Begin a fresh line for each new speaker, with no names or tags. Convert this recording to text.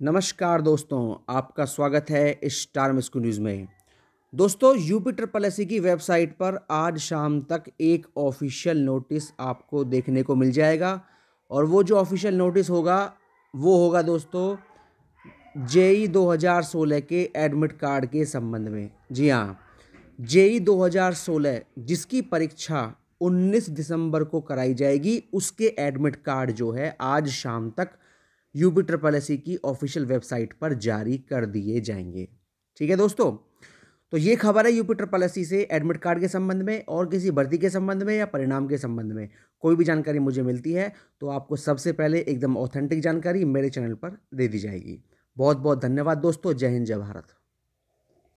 नमस्कार दोस्तों आपका स्वागत है स्टार मिस्को न्यूज़ में दोस्तों यूपीटर पॉलिसी की वेबसाइट पर आज शाम तक एक ऑफिशियल नोटिस आपको देखने को मिल जाएगा और वो जो ऑफिशियल नोटिस होगा वो होगा दोस्तों जेई 2016 के एडमिट कार्ड के संबंध में जी हाँ जेई 2016 जिसकी परीक्षा 19 दिसंबर को कराई जाएगी उसके एडमिट कार्ड जो है आज शाम तक यू बी ट्रिपल एस की ऑफिशियल वेबसाइट पर जारी कर दिए जाएंगे ठीक है दोस्तों तो ये खबर है यूपी ट्रिपल एस से एडमिट कार्ड के संबंध में और किसी भर्ती के संबंध में या परिणाम के संबंध में कोई भी जानकारी मुझे मिलती है तो आपको सबसे पहले एकदम ऑथेंटिक जानकारी मेरे चैनल पर दे दी जाएगी बहुत बहुत धन्यवाद दोस्तों जय हिंद जय भारत